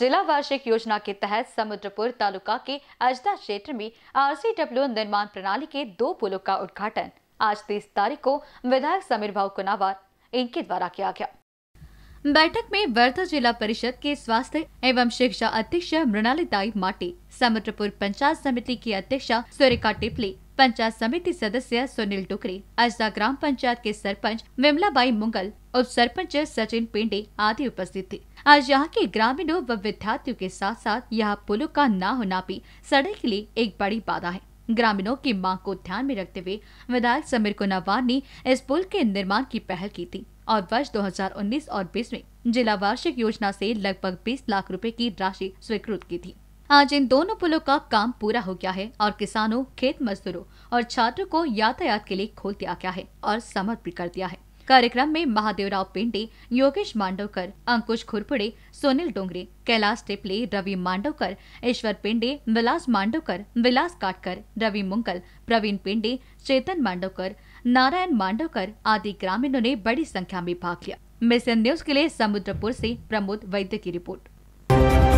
जिला वार्षिक योजना के तहत समुद्रपुर तालुका के अजदा क्षेत्र में आरसीडब्ल्यू निर्माण प्रणाली के दो पुलों का उद्घाटन आज तीस तारीख को विधायक समीर भाव कुनावार इनके द्वारा किया गया बैठक में वर्धा जिला परिषद के स्वास्थ्य एवं शिक्षा अध्यक्ष मृणाली दाई माटी समुद्रपुर पंचायत समिति की अध्यक्ष सुरेखा टिपली पंचायत समिति सदस्य सुनील टुकरी अजदा ग्राम पंचायत के सरपंच विमलाबाई मुंगल उप सरपंच सचिन पिंडे आदि उपस्थित थे आज यहाँ के ग्रामीणों व विद्यार्थियों के साथ साथ यहाँ पुलों का न होना भी सड़क के लिए एक बड़ी बाधा है ग्रामीणों की मांग को ध्यान में रखते हुए विधायक समीर कुनावार ने इस पुल के निर्माण की पहल की थी और वर्ष 2019 और 20 में जिला वार्षिक योजना से लगभग 20 लाख रुपए की राशि स्वीकृत की थी आज इन दोनों पुलों का काम पूरा हो गया है और किसानों खेत मजदूरों और छात्रों को यातायात के लिए खोल दिया गया है और समर्पित कर दिया है कार्यक्रम में महादेवराव पिंडे योगेश मांडवकर अंकुश खुरपुड़े सुनील डोंगरे कैलाश टिपले रवि मांडवकर ईश्वर पिंडे विलास मांडवकर विलास काटकर रवि मुंगल प्रवीण पिंडे चेतन मांडवकर नारायण मांडवकर आदि ग्रामीणों ने बड़ी संख्या में भाग लिया मिशन न्यूज के लिए समुद्रपुर से प्रमोद वैद्य की रिपोर्ट